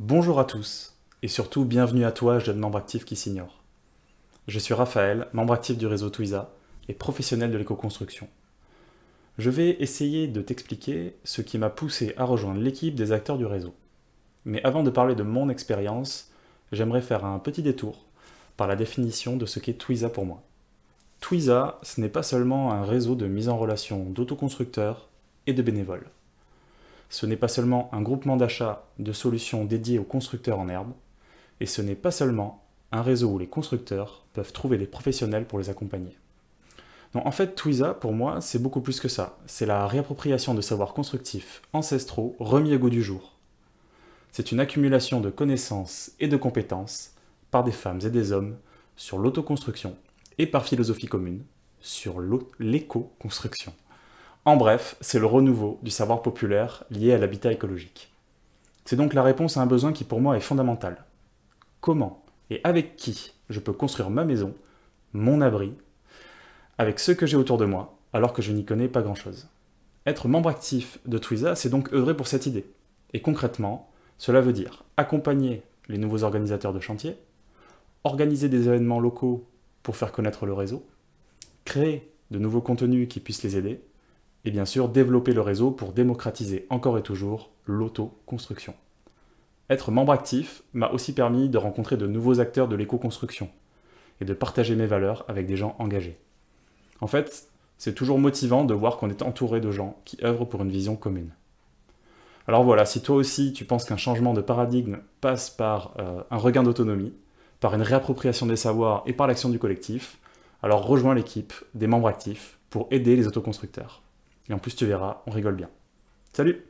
Bonjour à tous, et surtout bienvenue à toi, jeune membre actif qui s'ignore. Je suis Raphaël, membre actif du réseau Twiza et professionnel de l'éco-construction. Je vais essayer de t'expliquer ce qui m'a poussé à rejoindre l'équipe des acteurs du réseau. Mais avant de parler de mon expérience, j'aimerais faire un petit détour par la définition de ce qu'est Twiza pour moi. Twiza, ce n'est pas seulement un réseau de mise en relation d'autoconstructeurs et de bénévoles ce n'est pas seulement un groupement d'achat de solutions dédiées aux constructeurs en herbe, et ce n'est pas seulement un réseau où les constructeurs peuvent trouver des professionnels pour les accompagner. en fait, Twiza, pour moi, c'est beaucoup plus que ça. C'est la réappropriation de savoirs constructifs ancestraux remis au goût du jour. C'est une accumulation de connaissances et de compétences par des femmes et des hommes sur l'autoconstruction et par philosophie commune sur l'éco-construction. En bref, c'est le renouveau du savoir populaire lié à l'habitat écologique. C'est donc la réponse à un besoin qui pour moi est fondamental. Comment et avec qui je peux construire ma maison, mon abri, avec ce que j'ai autour de moi, alors que je n'y connais pas grand-chose. Être membre actif de Twiza, c'est donc œuvrer pour cette idée. Et concrètement, cela veut dire accompagner les nouveaux organisateurs de chantiers, organiser des événements locaux pour faire connaître le réseau, créer de nouveaux contenus qui puissent les aider, et bien sûr développer le réseau pour démocratiser encore et toujours l'autoconstruction. Être membre actif m'a aussi permis de rencontrer de nouveaux acteurs de l'éco-construction et de partager mes valeurs avec des gens engagés. En fait, c'est toujours motivant de voir qu'on est entouré de gens qui œuvrent pour une vision commune. Alors voilà, si toi aussi tu penses qu'un changement de paradigme passe par euh, un regain d'autonomie, par une réappropriation des savoirs et par l'action du collectif, alors rejoins l'équipe des membres actifs pour aider les autoconstructeurs. Et en plus, tu verras, on rigole bien. Salut